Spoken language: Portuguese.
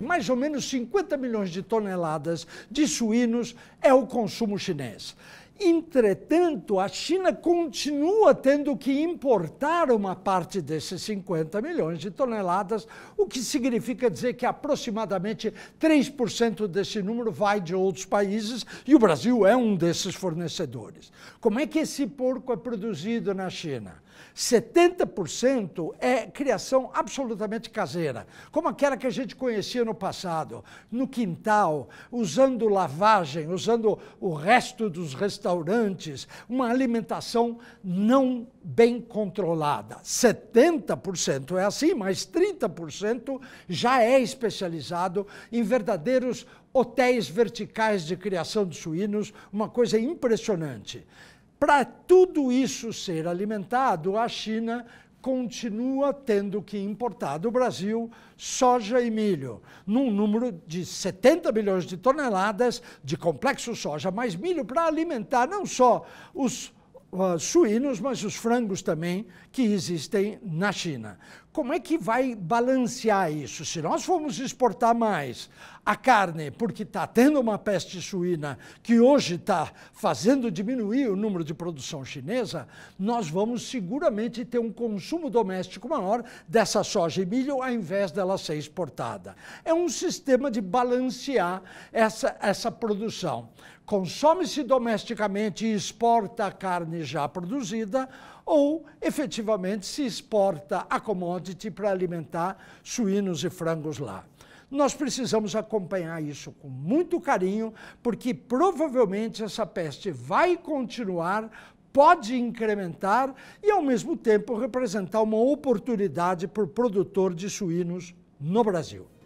mais ou menos 50 milhões de toneladas de suínos é o consumo chinês. Entretanto, a China continua tendo que importar uma parte desses 50 milhões de toneladas, o que significa dizer que aproximadamente 3% desse número vai de outros países e o Brasil é um desses fornecedores. Como é que esse porco é produzido na China? 70% é criação absolutamente caseira, como aquela que a gente conhecia no passado, no quintal, usando lavagem, usando o resto dos restaurantes, uma alimentação não bem controlada. 70% é assim, mas 30% já é especializado em verdadeiros hotéis verticais de criação de suínos, uma coisa impressionante. Para tudo isso ser alimentado, a China continua tendo que importar do Brasil soja e milho, num número de 70 milhões de toneladas de complexo soja mais milho para alimentar não só os suínos, mas os frangos também que existem na China. Como é que vai balancear isso? Se nós formos exportar mais a carne, porque está tendo uma peste suína que hoje está fazendo diminuir o número de produção chinesa, nós vamos seguramente ter um consumo doméstico maior dessa soja e milho ao invés dela ser exportada. É um sistema de balancear essa, essa produção consome-se domesticamente e exporta a carne já produzida, ou efetivamente se exporta a commodity para alimentar suínos e frangos lá. Nós precisamos acompanhar isso com muito carinho, porque provavelmente essa peste vai continuar, pode incrementar e, ao mesmo tempo, representar uma oportunidade para o produtor de suínos no Brasil.